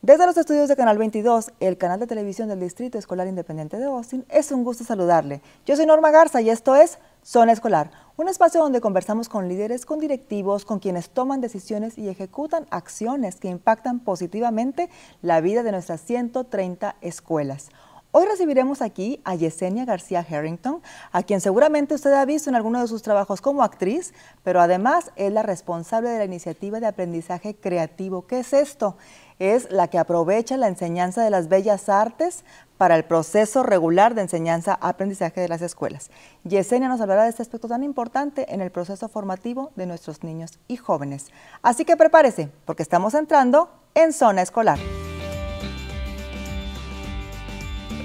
Desde los estudios de Canal 22, el canal de televisión del Distrito Escolar Independiente de Austin, es un gusto saludarle. Yo soy Norma Garza y esto es Zona Escolar, un espacio donde conversamos con líderes, con directivos, con quienes toman decisiones y ejecutan acciones que impactan positivamente la vida de nuestras 130 escuelas. Hoy recibiremos aquí a Yesenia García Harrington, a quien seguramente usted ha visto en alguno de sus trabajos como actriz, pero además es la responsable de la iniciativa de aprendizaje creativo. ¿Qué es esto? Es la que aprovecha la enseñanza de las bellas artes para el proceso regular de enseñanza-aprendizaje de las escuelas. Yesenia nos hablará de este aspecto tan importante en el proceso formativo de nuestros niños y jóvenes. Así que prepárese, porque estamos entrando en zona escolar.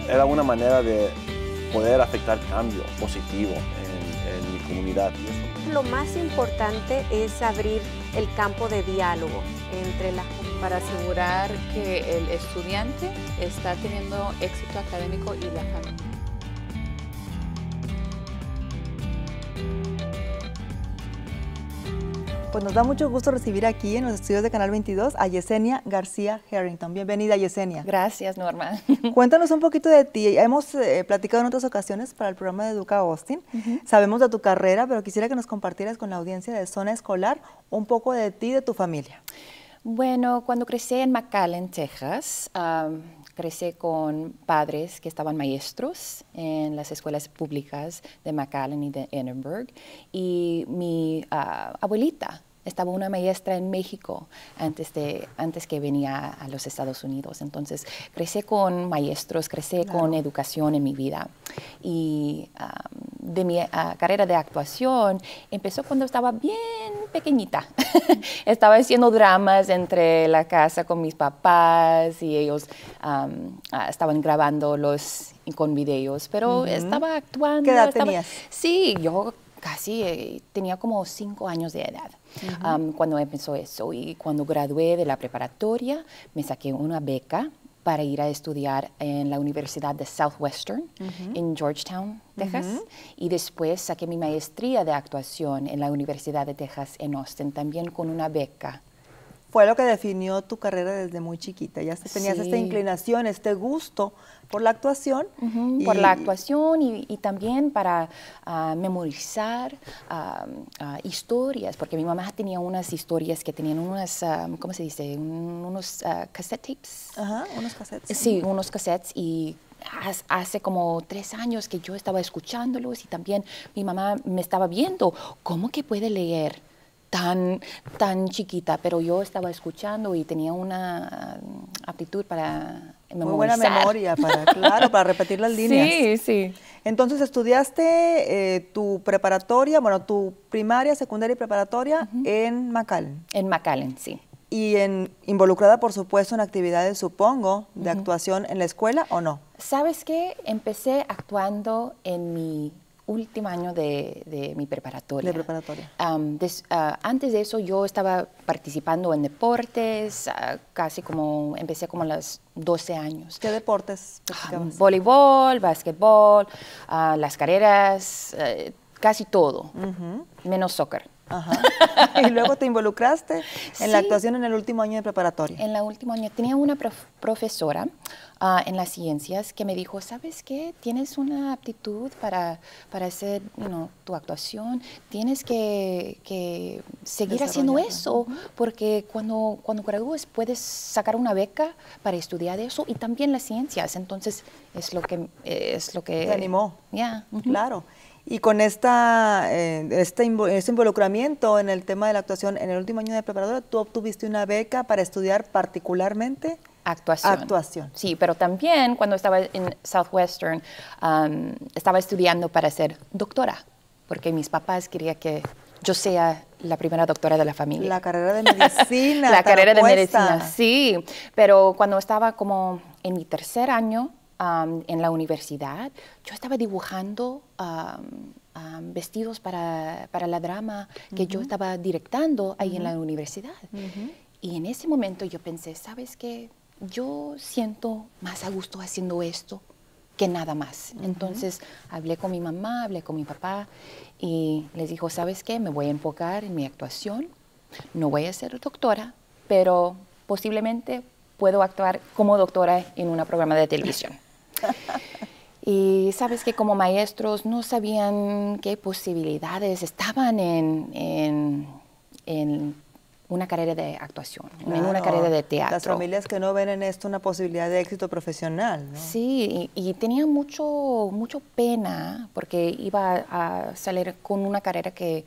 Era una manera de poder afectar cambios positivo en, mi comunidad. Lo más importante es abrir el campo de diálogo entre las para asegurar que el estudiante está teniendo éxito académico y la familia. Pues nos da mucho gusto recibir aquí en los estudios de Canal 22 a Yesenia García Harrington. Bienvenida, Yesenia. Gracias, Norma. Cuéntanos un poquito de ti. Hemos eh, platicado en otras ocasiones para el programa de Educa Austin. Sabemos de tu carrera, pero quisiera que nos compartieras con la audiencia de Zona Escolar un poco de ti y de tu familia. Bueno, cuando crecí en McAllen, Texas, crecí con padres que estaban maestros en las escuelas públicas de McAllen y de Edinburgh. Y mi ah, abuelita estaba una maestra en México antes, de, antes que venía a los Estados Unidos. Entonces crecí con maestros, crecí con educación en mi vida y de mi ah, carrera de actuación empezó cuando estaba bien pequeñita. estaba haciendo dramas entre la casa con mis papás y ellos ah, estaban grabando con videos, pero estaba actuando. ¿Qué edad tenías? Sí, yo casi eh, tenía como cinco años de edad cuando empezó eso y cuando gradué de la preparatoria me saqué una beca para ir a estudiar en la Universidad de Southwestern en Georgetown, Texas. Y después saqué mi maestría de actuación en la Universidad de Texas en Austin, también con una beca fue lo que definió tu carrera desde muy chiquita. Ya tenías esta inclinación, este gusto por la actuación. por la actuación y, también para ah, memorizar ah, ah, historias, porque mi mamá tenía unas historias que tenían unas, ¿cómo se dice? unos cassette tapes. Ajá, unos cassettes. Sí, unos cassettes y hace como tres años que yo estaba escuchándolos y también mi mamá me estaba viendo, ¿cómo que puede leer? tan, tan chiquita, pero yo estaba escuchando y tenía una aptitud para memorizar. Muy buena memoria, para, claro, para repetir las líneas. Sí, sí. Entonces estudiaste eh, tu preparatoria, bueno, tu primaria, secundaria y preparatoria en McAllen. En McAllen, sí y en, involucrada, por supuesto, en actividades, supongo, de actuación en la escuela o no? ¿Sabes qué? Empecé actuando en mi último año de, de mi preparatoria. De preparatoria. Ah, antes de eso yo estaba participando en deportes, ah, casi como, empecé como a los 12 años. ¿Qué deportes? voleibol, básquetbol, ah, las carreras, eh, casi todo, menos soccer. Ajá. y luego te involucraste en la actuación en el último año de preparatoria. En el último año. Tenía una profesora ah, en las ciencias que me dijo, ¿sabes qué? Tienes una aptitud para, para hacer tu actuación. Tienes que, que seguir haciendo eso porque cuando, cuando gradúes puedes sacar una beca para estudiar eso y también las ciencias. Entonces es lo que... Es lo que te animó. Ya. Claro. Y con esta, eh, este, este, involucramiento en el tema de la actuación, en el último año de preparatoria, tú obtuviste una beca para estudiar particularmente actuación. Actuación. Sí, pero también cuando estaba en Southwestern, estaba estudiando para ser doctora, porque mis papás querían que yo sea la primera doctora de la familia. La carrera de medicina. la carrera de medicina, sí. Pero cuando estaba como en mi tercer año, en la universidad, yo estaba dibujando vestidos para, para, la drama que yo estaba directando ahí en la universidad. Y en ese momento yo pensé, ¿sabes qué? Yo siento más a gusto haciendo esto que nada más. Entonces hablé con mi mamá, hablé con mi papá y les dijo, ¿sabes qué? Me voy a enfocar en mi actuación, no voy a ser doctora, pero posiblemente puedo actuar como doctora en un programa de televisión. Y sabes que como maestros no sabían qué posibilidades estaban en, una carrera de actuación, en una carrera de teatro. Las familias que no ven en esto una posibilidad de éxito profesional. Sí, y, tenía mucho, mucho pena porque iba a salir con una carrera que,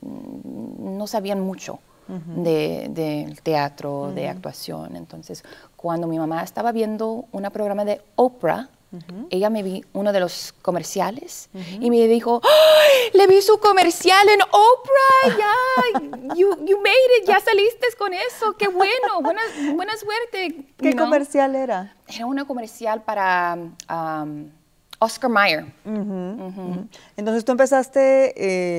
no sabían mucho de teatro, de actuación. Entonces, cuando mi mamá estaba viendo un programa de Oprah, Ella me vi uno de los comerciales y me dijo, ¡Ay! le vi su comercial en Oprah, ya, you, made it, ya saliste con eso, qué bueno, buena, suerte. ¿Qué comercial era? Era una comercial para... Um, Oscar Mayer. Entonces tú empezaste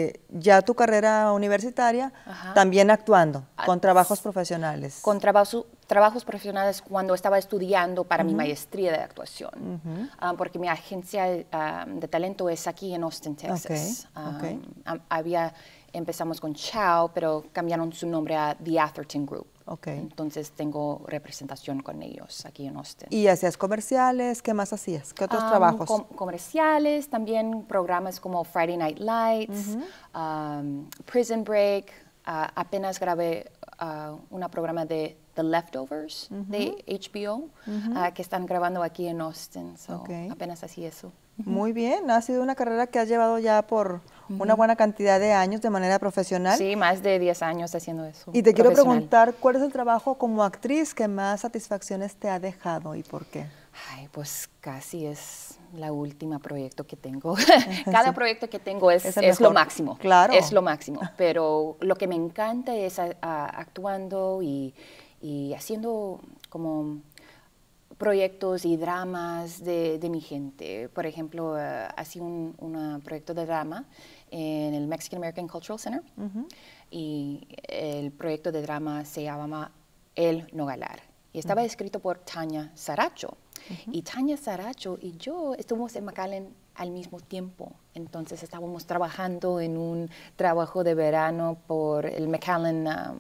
eh, ya tu carrera universitaria también actuando ah, con trabajos profesionales. Con trabajos profesionales cuando estaba estudiando para mi maestría de actuación, ah, porque mi agencia ah, de talento es aquí en Austin, Texas. había, empezamos con Chow, pero cambiaron su nombre a The Atherton Group. Okay. Entonces tengo representación con ellos aquí en Austin. ¿Y hacías comerciales? ¿Qué más hacías? ¿Qué otros trabajos? comerciales, también programas como Friday Night Lights, Prison Break. Ah, apenas grabé ah, una un programa de The Leftovers de HBO ah, que están grabando aquí en Austin. okay. Apenas así eso. Muy bien, ha sido una carrera que has llevado ya por una buena cantidad de años de manera profesional. Sí, más de 10 años haciendo eso. Y te quiero preguntar, ¿cuál es el trabajo como actriz que más satisfacciones te ha dejado y por qué? Ay, pues casi es la última proyecto que tengo. Cada proyecto que tengo es, es, lo máximo. Claro. Es lo máximo. Pero lo que me encanta es actuando y, y haciendo como proyectos y dramas de, mi gente. Por ejemplo, hacía eh, un eh, proyecto de drama en el Mexican American Cultural Center y el proyecto de drama se llamaba El Nogalar y estaba escrito por Tania Saracho. Y Tania Saracho y yo estuvimos en McAllen al mismo tiempo. Entonces estábamos trabajando en un trabajo de verano por el McAllen um,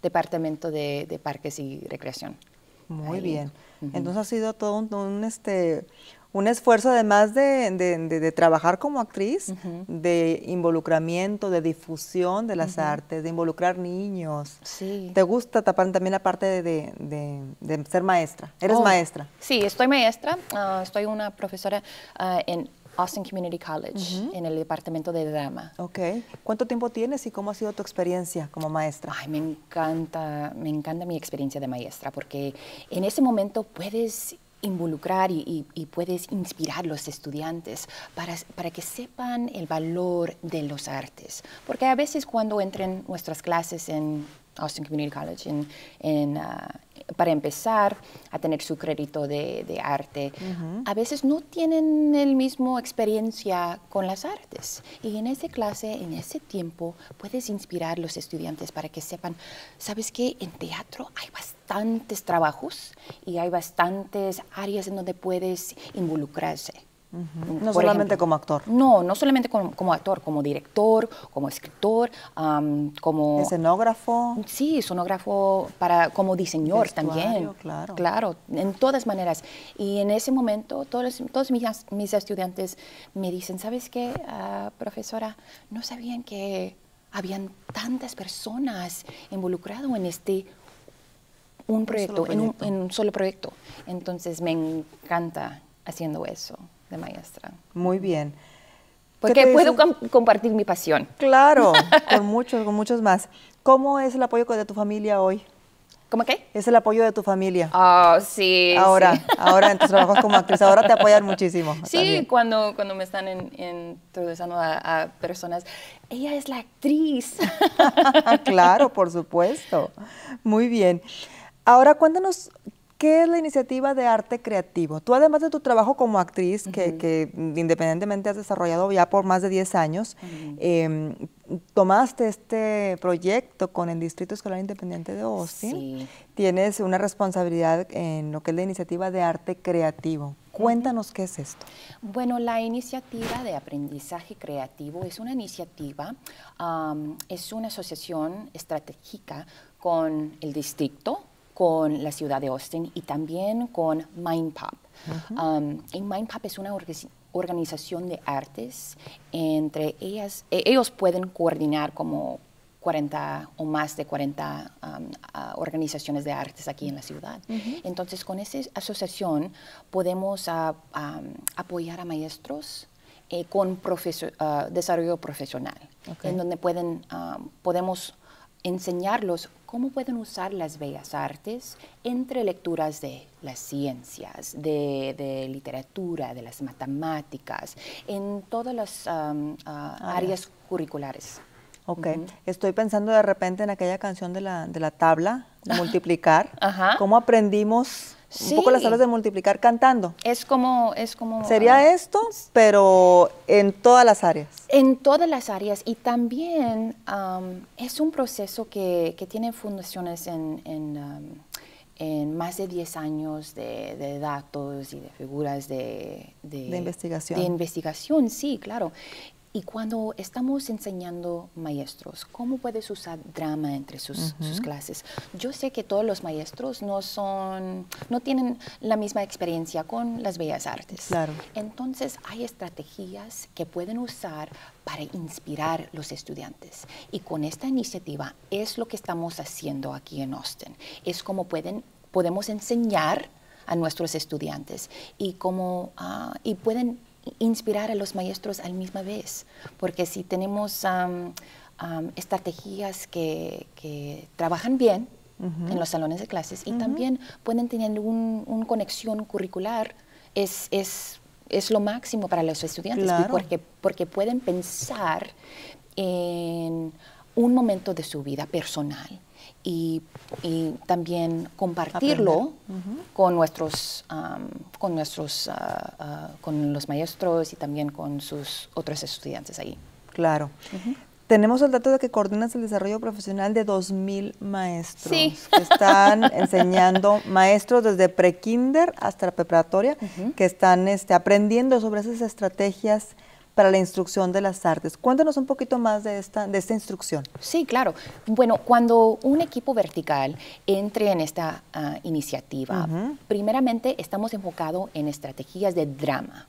Departamento de Parques y Recreación. Muy bien. Entonces ha sido todo un, este, un esfuerzo, además de, trabajar como actriz, de involucramiento, de difusión de las artes, de involucrar niños. ¿Te gusta también la parte de, ser maestra? ¿Eres oh, maestra? Sí, estoy maestra. Ah, estoy una profesora ah, en Austin Community College, en el departamento de drama. Ok. ¿Cuánto tiempo tienes y cómo ha sido tu experiencia como maestra? Ay, me encanta, me encanta mi experiencia de maestra, porque en ese momento puedes involucrar y, puedes inspirar a los estudiantes para, para, que sepan el valor de los artes. Porque a veces cuando entran nuestras clases en Austin Community College ah, para empezar a tener su crédito de, arte, a veces no tienen el mismo experiencia con las artes. Y en esa clase, en ese tiempo, puedes inspirar a los estudiantes para que sepan, ¿sabes qué? En teatro hay bastantes trabajos y hay bastantes áreas en donde puedes involucrarse. No solamente como actor. No, no solamente como, actor, como director, como escritor, como... Escenógrafo. Sí, sonógrafo, para, como diseñador también. Claro. Claro, en todas maneras. Y en ese momento todos, mis, mis estudiantes me dicen, ¿sabes qué, ah, profesora? No sabían que habían tantas personas involucradas en este un proyecto, en un solo proyecto. Entonces me encanta haciendo eso de maestra. Muy bien. Porque puedo compartir mi pasión. Claro, con muchos, con muchos más. ¿Cómo es el apoyo de tu familia hoy? ¿Cómo qué? Es el apoyo de tu familia. Ah, oh, sí. Ahora, ahora en tus trabajos como actriz, ahora te apoyan muchísimo. Sí, cuando, cuando me están introduciendo en, a, a, personas, ella es la actriz. claro, por supuesto. Muy bien. Ahora cuéntanos ¿Qué es la iniciativa de arte creativo? Tú además de tu trabajo como actriz, que, independientemente has desarrollado ya por más de 10 años, em, tomaste este proyecto con el Distrito Escolar Independiente de Austin. Sí. Tienes una responsabilidad en lo que es la iniciativa de arte creativo. Cuéntanos qué es esto. Bueno, la iniciativa de aprendizaje creativo es una iniciativa, es una asociación estratégica con el distrito con la ciudad de Austin y también con MindPop. Um, MindPop es una organización de artes. Entre ellas, e-, ellos pueden coordinar como 40 o más de 40 um, organizaciones de artes aquí en la ciudad. Entonces, con esa asociación podemos ah, apoyar a maestros eh, con ah, desarrollo profesional, en donde pueden, ah, podemos enseñarlos cómo pueden usar las bellas artes entre lecturas de las ciencias, de, literatura, de las matemáticas, en todas las ah, áreas curriculares. Ok, estoy pensando de repente en aquella canción de la, de la tabla, multiplicar, cómo aprendimos un poco las tablas de multiplicar cantando. Es como... Es como Sería esto, pero en todas las áreas. En todas las áreas. Y también es un proceso que, tiene fundaciones en, más de 10 años de, datos y de figuras de, de... investigación. De investigación, sí, claro. Y cuando estamos enseñando maestros, ¿cómo puedes usar drama entre sus, clases? Yo sé que todos los maestros no son, no tienen la misma experiencia con las bellas artes. Claro. Entonces hay estrategias que pueden usar para inspirar los estudiantes. Y con esta iniciativa es lo que estamos haciendo aquí en Austin. Es como pueden, podemos enseñar a nuestros estudiantes y cómo ah, y pueden inspirar a los maestros al misma vez, porque si tenemos estrategias que, trabajan bien en los salones de clases y también pueden tener una conexión curricular, es, es, es, lo máximo para los estudiantes, porque, porque pueden pensar en un momento de su vida personal y, también compartirlo con nuestros, con, nuestros ah, ah, con los maestros y también con sus otros estudiantes ahí. Claro. Tenemos el dato de que coordinas el desarrollo profesional de 2.000 maestros que están enseñando, maestros desde pre prekinder hasta la preparatoria, que están este, aprendiendo sobre esas estrategias para la instrucción de las artes. Cuéntanos un poquito más de esta, de esta instrucción. Sí, claro. Bueno, cuando un equipo vertical entre en esta ah, iniciativa, primeramente estamos enfocados en estrategias de drama.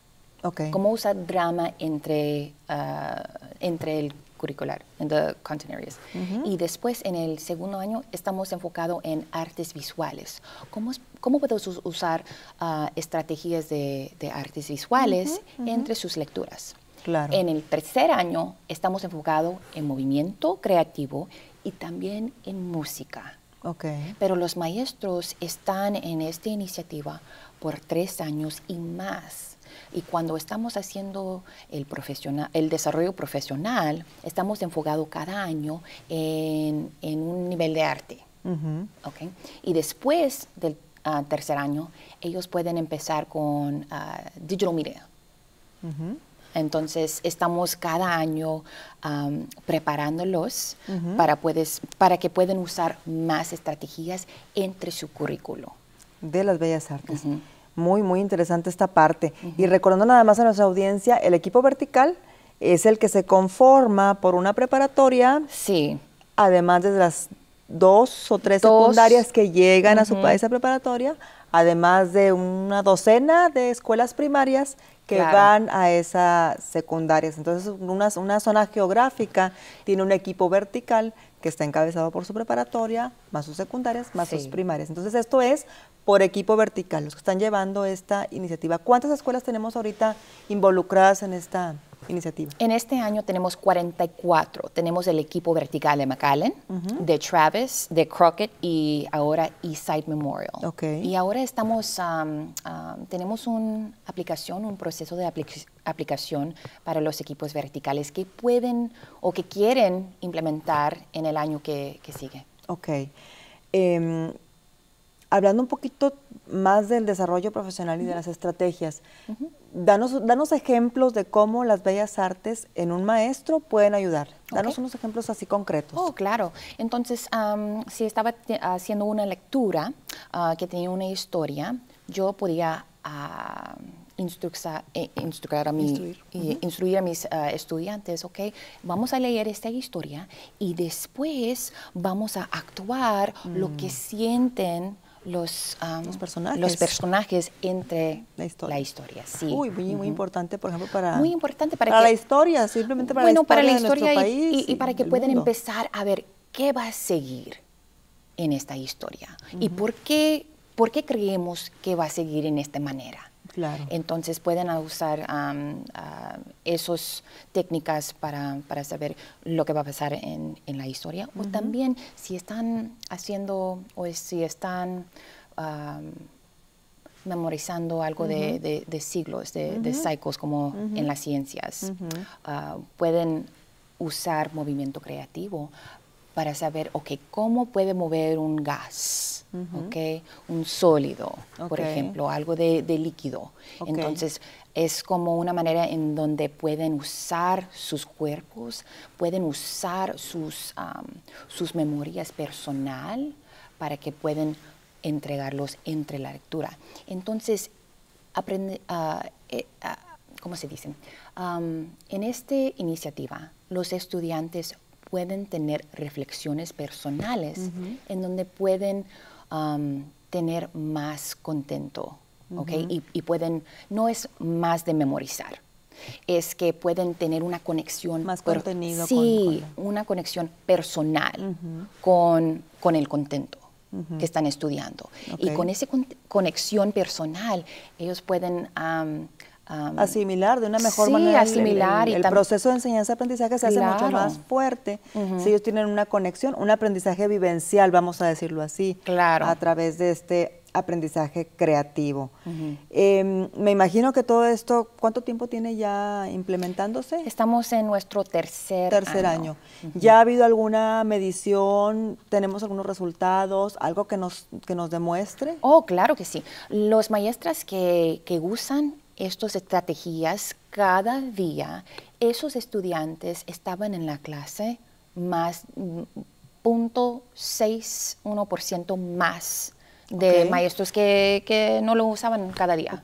¿Cómo usar drama entre, ah, entre el curricular, en the content areas? Y después, en el segundo año, estamos enfocados en artes visuales. ¿Cómo, cómo podemos usar ah, estrategias de, artes visuales entre sus lecturas? En el tercer año estamos enfocados en movimiento creativo y también en música. Okay. Pero los maestros están en esta iniciativa por tres años y más. Y cuando estamos haciendo el, profesional, el desarrollo profesional, estamos enfocados cada año en, un nivel de arte. Y después del ah, tercer año, ellos pueden empezar con ah, digital media. Entonces, estamos cada año preparándolos para, puedes, para que puedan usar más estrategias entre su currículo. De las bellas artes. Muy, muy interesante esta parte. Y recordando nada más a nuestra audiencia, el equipo vertical es el que se conforma por una preparatoria. Sí. Además de las dos o tres secundarias que llegan a su país preparatoria, además de una docena de escuelas primarias que van a esas secundarias. Entonces, una, zona geográfica tiene un equipo vertical que está encabezado por su preparatoria, más sus secundarias, más sus primarias. Entonces, esto es por equipo vertical, los que están llevando esta iniciativa. ¿Cuántas escuelas tenemos ahorita involucradas en esta iniciativa? En este año tenemos 44. Tenemos el equipo vertical de McAllen, de Travis, de Crockett y ahora Eastside Memorial. Okay. Y ahora estamos, um, um, tenemos una aplicación, un proceso de aplicación para los equipos verticales que pueden o que quieren implementar en el año que, sigue. Ok. Em, hablando un poquito más del desarrollo profesional y de las estrategias, Danos, danos, ejemplos de cómo las bellas artes en un maestro pueden ayudar. Danos unos ejemplos así concretos. Oh, claro. Entonces, si estaba haciendo una lectura ah, que tenía una historia, yo podía uh, ah, instruir, eh, a mi, instruir. instruir a mis ah, estudiantes, ok, vamos a leer esta historia y después vamos a actuar lo que mm. sienten los, personajes. entre la historia. sí. muy, importante, por ejemplo, para, muy importante para, la historia, simplemente para, la, historia y, para que puedan empezar a ver qué va a seguir en esta historia y por qué, por qué creemos que va a seguir en esta manera. Entonces pueden usar esas técnicas para, para, saber lo que va a pasar en, la historia. O también si están haciendo o si están memorizando algo de, siglos, de, de cycles como en las ciencias, ah, pueden usar movimiento creativo para saber, ok, cómo puede mover un gas, un sólido, por ejemplo, algo de, líquido. Entonces, es como una manera en donde pueden usar sus cuerpos, pueden usar sus, sus memorias personal para que puedan entregarlos entre la lectura. Entonces, aprende, ah, eh, ah, ¿cómo se dice? en esta iniciativa, los estudiantes pueden tener reflexiones personales, en donde pueden tener más contento, Y, pueden, no es más de memorizar, es que pueden tener una conexión. Más contenido. Sí, con, una conexión personal con, con el contento que están estudiando. Y con esa conexión personal, ellos pueden asimilar de una mejor manera. El, proceso de enseñanza-aprendizaje se hace mucho más fuerte si ellos tienen una conexión, un aprendizaje vivencial, vamos a decirlo así, claro. a través de este aprendizaje creativo. Em, me imagino que todo esto, ¿cuánto tiempo tiene ya implementándose? Estamos en nuestro tercer, tercer año. ¿Ya ha habido alguna medición? ¿Tenemos algunos resultados? ¿Algo que nos, que nos demuestre? Oh, claro que sí. Los maestras que, que usan estas estrategias, cada día esos estudiantes estaban en la clase más 0.61% más de maestros que, no lo usaban cada día.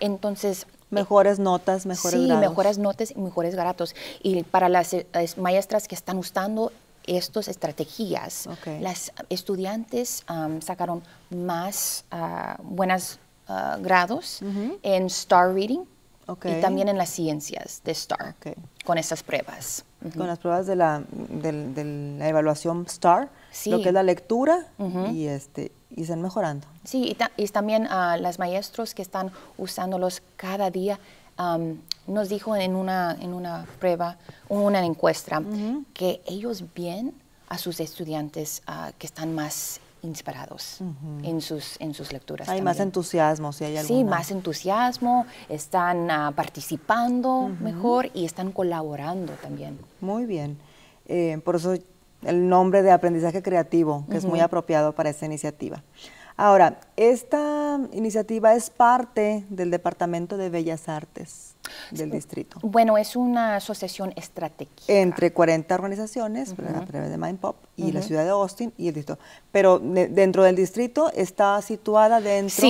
Entonces... Mejores notas, eh, mejores Sí, mejores notas y mejores grados. Y para las, maestras que están usando estas estrategias, los las estudiantes sacaron más ah, buenas Ah, grados en Star Reading y también en las ciencias de Star, con esas pruebas. Con las pruebas de la, de, la evaluación Star, lo que es la lectura y, este, y están mejorando. Sí, y, también a ah, los maestros que están usándolos cada día nos dijo en una, en una prueba, una encuesta, que ellos ven a sus estudiantes ah, que están más inspirados en, sus, en sus lecturas. Hay más entusiasmo, si hay Sí, más entusiasmo, están ah, participando mejor y están colaborando también. Muy bien. Eh, por eso el nombre de aprendizaje creativo, que es muy apropiado para esta iniciativa. Ahora, esta iniciativa es parte del Departamento de Bellas Artes del distrito? Bueno, es una asociación estratégica. Entre 40 organizaciones a través de Pop y la ciudad de Austin y el distrito. Pero eh, dentro del distrito está situada dentro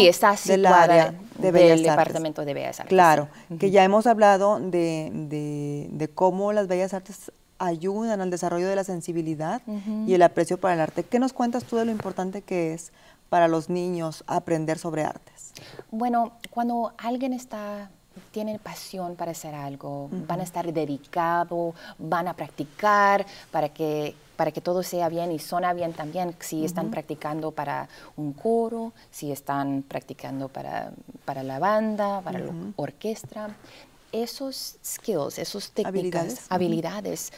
del área de Bellas Departamento de Bellas Artes. Claro, que ya hemos hablado de, cómo las Bellas Artes ayudan al desarrollo de la sensibilidad y el aprecio para el arte. ¿Qué nos cuentas tú de lo importante que es para los niños aprender sobre artes? Bueno, cuando alguien está tienen pasión para hacer algo, van a estar dedicados, van a practicar para que, para que todo sea bien y suena bien también, si están practicando para un coro, si están practicando para, para la banda, para la orquesta. Esos skills, esas técnicas, habilidades,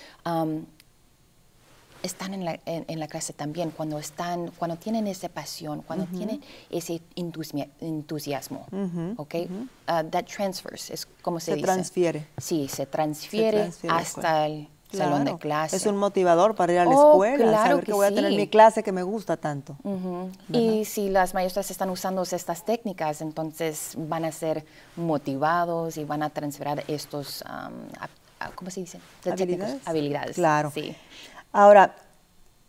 están en la, en, la, clase también, cuando, están, cuando tienen esa pasión, cuando tienen ese entusiasmo, ¿ok? Ah, that transfers, es como se, dice. Se transfiere. Sí, se transfiere, hasta el salón de clase. Es un motivador para ir a la oh, escuela, claro saber que, voy a tener mi clase que me gusta tanto. Y si las maestras están usando estas técnicas, entonces van a ser motivados y van a transferir estos ¿cómo se dice? habilidades. habilidades. Claro. Sí. Ahora,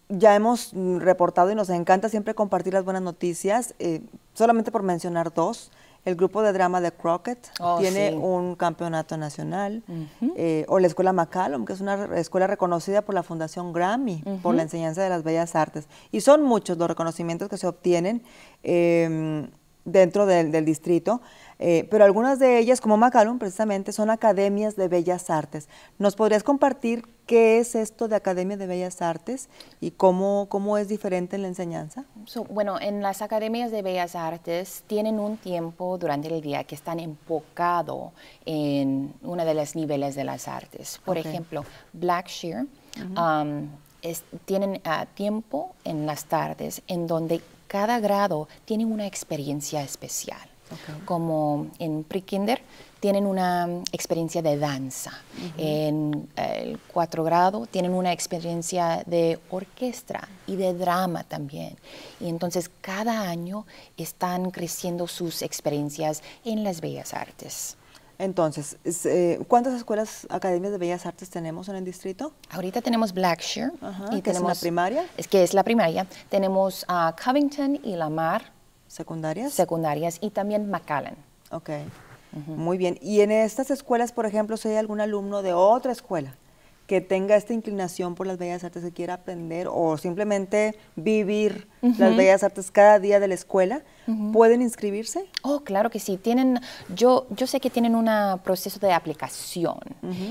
ya hemos reportado y nos encanta siempre compartir las buenas noticias, eh, solamente por mencionar dos. El grupo de drama de Crockett oh, tiene un campeonato nacional, eh, o la Escuela McCallum, que es una escuela reconocida por la Fundación Grammy, por la enseñanza de las bellas artes. Y son muchos los reconocimientos que se obtienen em, dentro del distrito. Eh, pero algunas de ellas, como Macaron, precisamente, son academias de bellas artes. ¿Nos podrías compartir qué es esto de Academia de Bellas Artes y cómo, es diferente en la enseñanza? bueno, en las academias de bellas artes tienen un tiempo durante el día que están enfocado en uno de los niveles de las artes. Por ejemplo, Blackshear. Uh um, tienen ah, tiempo en las tardes en donde cada grado tiene una experiencia especial como en pre-kinder, tienen una experiencia de danza. En el eh, cuatro grado tienen una experiencia de orquesta y de drama también. Y entonces cada año están creciendo sus experiencias en las bellas artes. Entonces, eh, ¿cuántas escuelas, academias de bellas artes tenemos en el distrito? Ahorita tenemos Blackshire. y que tenemos, es la primaria? Es que es la primaria. Tenemos a ah, Covington y Lamar ¿Secundarias? Secundarias y también McAllen. Ok, muy bien. ¿Y en estas escuelas, por ejemplo, si hay algún alumno de otra escuela que tenga esta inclinación por las bellas artes, y quiera aprender o simplemente vivir las bellas artes cada día de la escuela, ¿pueden inscribirse? Oh, claro que sí. Tienen, yo, yo sé que tienen un proceso de aplicación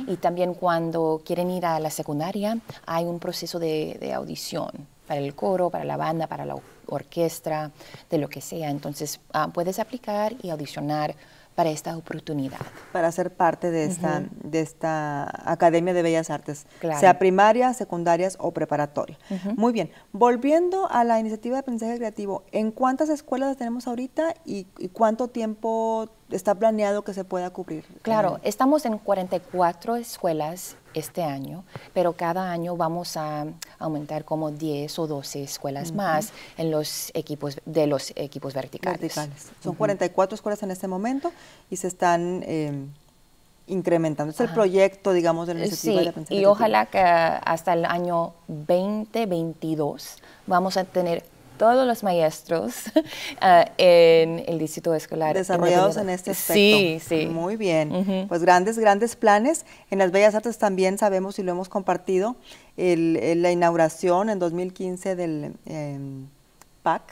y también cuando quieren ir a la secundaria hay un proceso de audición para el coro, para la banda, para la orquesta, de lo que sea. Entonces ah, puedes aplicar y audicionar para esta oportunidad. Para ser parte de esta, de esta Academia de Bellas Artes, sea primaria, secundarias o preparatoria. Muy bien, volviendo a la iniciativa de aprendizaje creativo, ¿en cuántas escuelas tenemos ahorita y, cuánto tiempo está planeado que se pueda cubrir? Claro, eh, estamos en 44 escuelas este año, pero cada año vamos a aumentar como 10 o 12 escuelas más en los equipos de los equipos verticales. Son 44 escuelas en este momento y se están em, incrementando. Es el proyecto, digamos, de la iniciativa de la y ojalá que hasta el año 2022 vamos a tener todos los maestros ah, en el distrito escolar. Desarrollados en este aspecto. Sí, sí. Muy bien. Pues grandes, grandes planes. En las Bellas Artes también sabemos y lo hemos compartido, el, la inauguración en 2015 del em, PAC,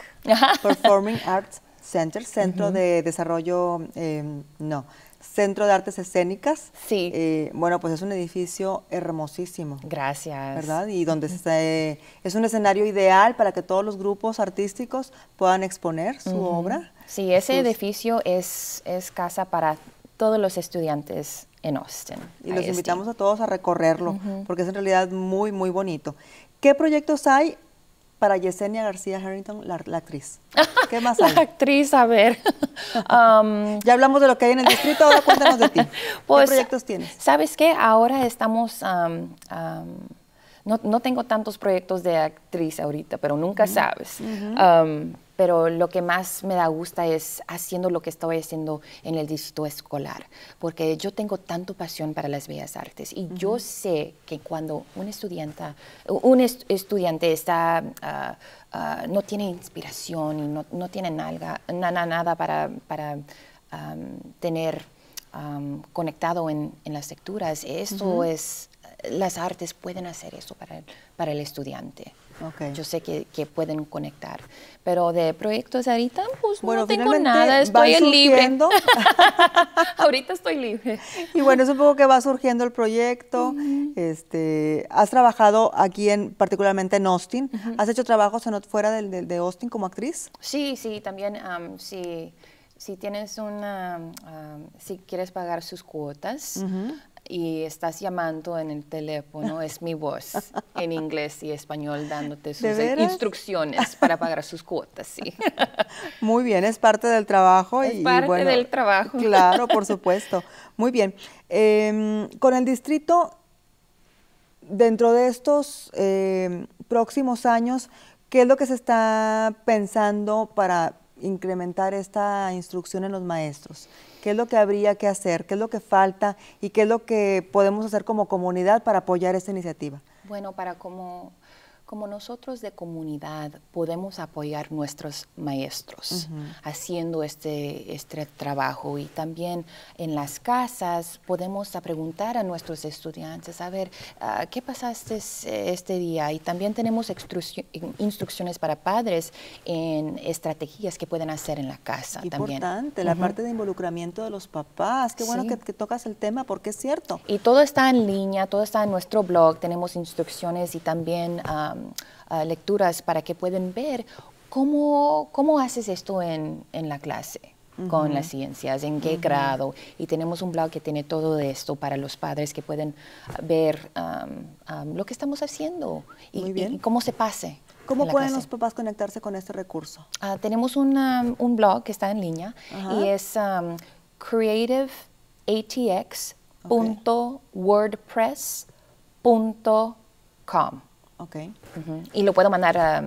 Performing Arts Center, Centro de Desarrollo, em, no, Centro de Artes Escénicas. Sí. Eh, bueno, pues es un edificio hermosísimo. Gracias. ¿Verdad? Y donde se, es un escenario ideal para que todos los grupos artísticos puedan exponer su obra. Sí, ese edificio es, es casa para todos los estudiantes en Austin. Y los invitamos a todos a recorrerlo, porque es en realidad muy, muy bonito. ¿Qué proyectos hay para Yesenia García Harrington, la, la actriz. ¿Qué más hay? La actriz, a ver. Um, ya hablamos de lo que hay en el distrito, ahora cuéntanos de ti. Pues, ¿Qué proyectos tienes? ¿Sabes qué? Ahora estamos um, um, no, no tengo tantos proyectos de actriz ahorita, pero nunca sabes. Um, pero lo que más me da gusta es haciendo lo que estoy haciendo en el distrito escolar, porque yo tengo tanta pasión para las bellas artes y yo sé que cuando un estudiante, un estudiante está, ah, ah, no tiene inspiración y no, tiene nada para, tener conectado en, las lecturas, eso es las artes pueden hacer eso para el, para el estudiante. Yo sé que, que, pueden conectar. Pero de proyectos ahorita, pues bueno, no tengo nada, estoy libre. ahorita estoy libre. Y bueno, es un poco que va surgiendo el proyecto. este, has trabajado aquí, en, particularmente en Austin. ¿Has hecho trabajos en, fuera de, de, Austin como actriz? Sí, sí, también, si tienes una, si quieres pagar sus cuotas, y estás llamando en el teléfono, es mi voz en inglés y español dándote sus instrucciones para pagar sus cuotas, Muy bien, es parte del trabajo. Es parte del trabajo. Claro, por supuesto. Muy bien. Em, con el distrito, dentro de estos em, próximos años, ¿qué es lo que se está pensando para incrementar esta instrucción en los maestros? qué es lo que habría que hacer, qué es lo que falta y qué es lo que podemos hacer como comunidad para apoyar esta iniciativa. Bueno, para como como nosotros de comunidad podemos apoyar nuestros maestros haciendo este, este trabajo y también en las casas podemos preguntar a nuestros estudiantes, a ver, ah, ¿qué pasaste este día? Y también tenemos instrucciones para padres en estrategias que pueden hacer en la casa. Importante, la parte de involucramiento de los papás. Qué bueno que, tocas el tema porque es cierto. Y todo está en línea, todo está en nuestro blog, tenemos instrucciones y también Ah, lecturas para que puedan ver cómo, cómo haces esto en, la clase con las ciencias, en qué grado. Y tenemos un blog que tiene todo esto para los padres que pueden ver lo que estamos haciendo y, cómo se pase. ¿Cómo pueden los papás conectarse con este recurso? Ah, tenemos un, blog que está en línea y es creativeatx.wordpress.com. Okay. Y lo puedo mandar a,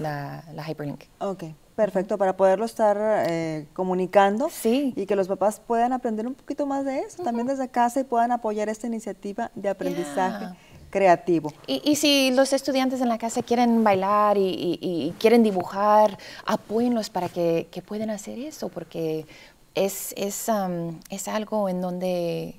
la, hyperlink. Ok, perfecto, para poderlo estar eh, comunicando. Sí. Y que los papás puedan aprender un poquito más de eso, también desde casa y puedan apoyar esta iniciativa de aprendizaje. creativo. Y, y, si los estudiantes en la casa quieren bailar y, quieren dibujar, apóyenlos para que, que puedan hacer eso, porque es, es, es algo en donde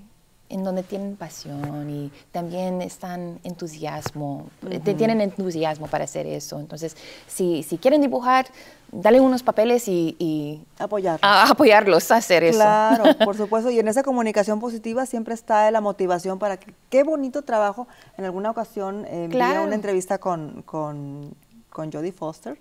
en donde tienen pasión y también están entusiasmo, eh, tienen entusiasmo para hacer eso. Entonces, si, si quieren dibujar, dale unos papeles y, y apoyarlos. A, apoyarlos a hacer eso. Claro, por supuesto. Y en esa comunicación positiva siempre está la motivación para que, qué bonito trabajo. En alguna ocasión eh, vi una entrevista con, con con Jodie Foster.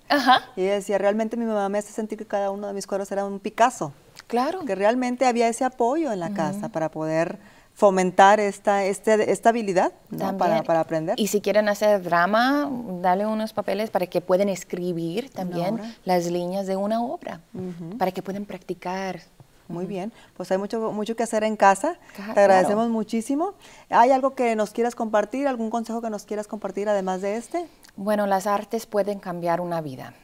Y decía, realmente mi mamá me hace sentir que cada uno de mis cuadros era un Picasso. Claro. Que realmente había ese apoyo en la casa para poder fomentar esta, este, habilidad para, para, aprender. Y si quieren hacer drama, dale unos papeles para que puedan escribir también las líneas de una obra, para que puedan practicar. Muy bien, pues hay mucho, mucho que hacer en casa. Te agradecemos muchísimo. ¿Hay algo que nos quieras compartir, algún consejo que nos quieras compartir además de este? Bueno, las artes pueden cambiar una vida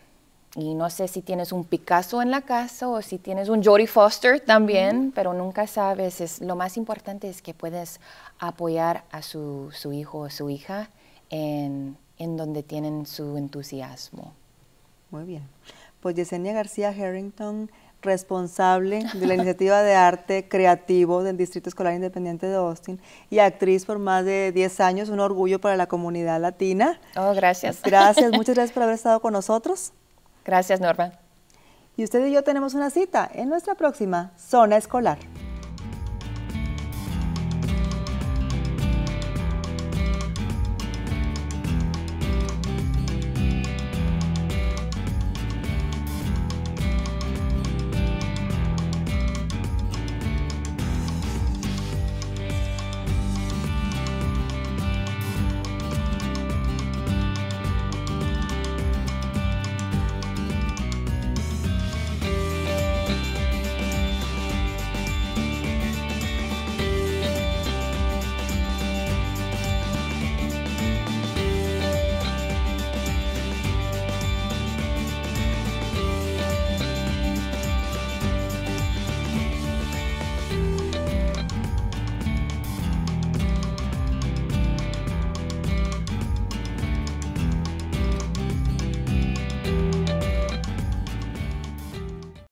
y no sé si tienes un Picasso en la casa o si tienes un Jodie Foster también, pero nunca sabes. Es, lo más importante es que puedes apoyar a su, su hijo o su hija en, en, donde tienen su entusiasmo. Muy bien. Pues Yesenia García Harrington, responsable de la iniciativa de arte creativo del Distrito Escolar Independiente de Austin y actriz por más de 10 años, un orgullo para la comunidad latina. Oh, gracias. Gracias, muchas gracias por haber estado con nosotros. Gracias, Norma. Y usted y yo tenemos una cita en nuestra próxima zona escolar.